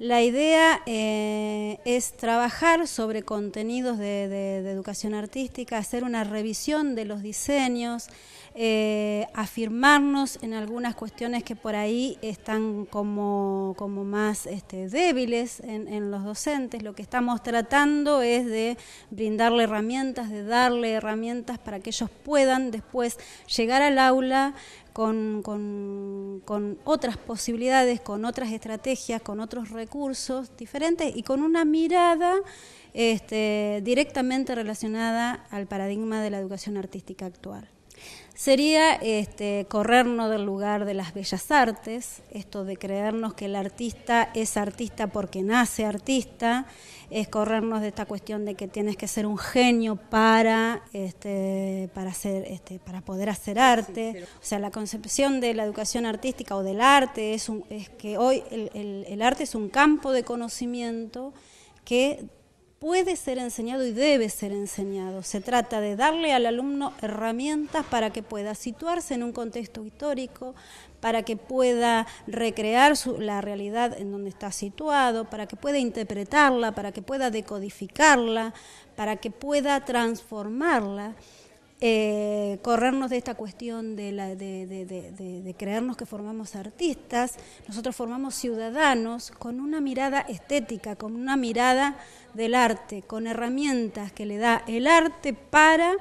La idea eh, es trabajar sobre contenidos de, educación artística, hacer una revisión de los diseños, eh, afirmarnos en algunas cuestiones que por ahí están como, más este, débiles en, los docentes. Lo que estamos tratando es de brindarle herramientas, de darle herramientas para que ellos puedan después llegar al aula con, otras posibilidades, con otras estrategias, con otros recursos diferentes y con una mirada este, directamente relacionada al paradigma de la educación artística actual sería este, corrernos del lugar de las bellas artes, esto de creernos que el artista es artista porque nace artista, es corrernos de esta cuestión de que tienes que ser un genio para, este, para, hacer, este, para poder hacer arte. O sea, la concepción de la educación artística o del arte es, es que hoy el, el arte es un campo de conocimiento que puede ser enseñado y debe ser enseñado. Se trata de darle al alumno herramientas para que pueda situarse en un contexto histórico, para que pueda recrear la realidad en donde está situado, para que pueda interpretarla, para que pueda decodificarla, para que pueda transformarla eh, corrernos de esta cuestión de, creernos que formamos artistas, nosotros formamos ciudadanos con una mirada estética, con una mirada del arte, con herramientas que le da el arte para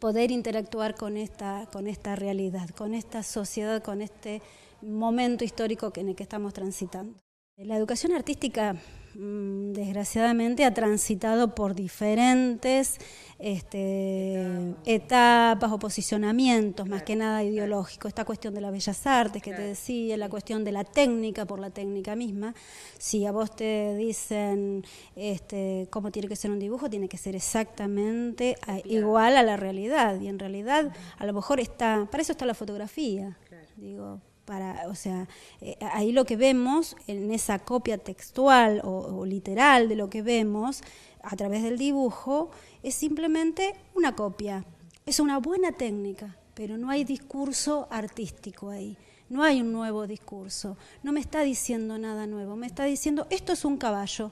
poder interactuar con esta, con esta realidad, con esta sociedad, con este momento histórico en el que estamos transitando. La educación artística Mm, desgraciadamente ha transitado por diferentes este, etapas o posicionamientos, más que nada ideológicos. Esta cuestión de las bellas artes que te decía, la cuestión de la técnica por la técnica misma. Si a vos te dicen este, cómo tiene que ser un dibujo, tiene que ser exactamente eh, igual a la realidad. Y en realidad, a lo mejor está, para eso está la fotografía. Digo, para, o sea, eh, ahí lo que vemos en esa copia textual o, literal de lo que vemos a través del dibujo es simplemente una copia. Es una buena técnica, pero no hay discurso artístico ahí. No hay un nuevo discurso. No me está diciendo nada nuevo. Me está diciendo esto es un caballo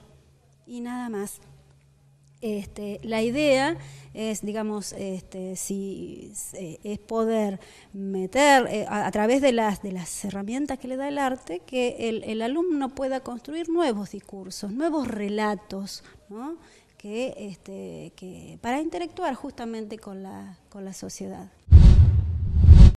y nada más. Este, la idea es, digamos, este, si, eh, es poder meter eh, a, través de las, de las herramientas que le da el arte que el, alumno pueda construir nuevos discursos, nuevos relatos, ¿no? que, este, para interactuar justamente con la, con la sociedad.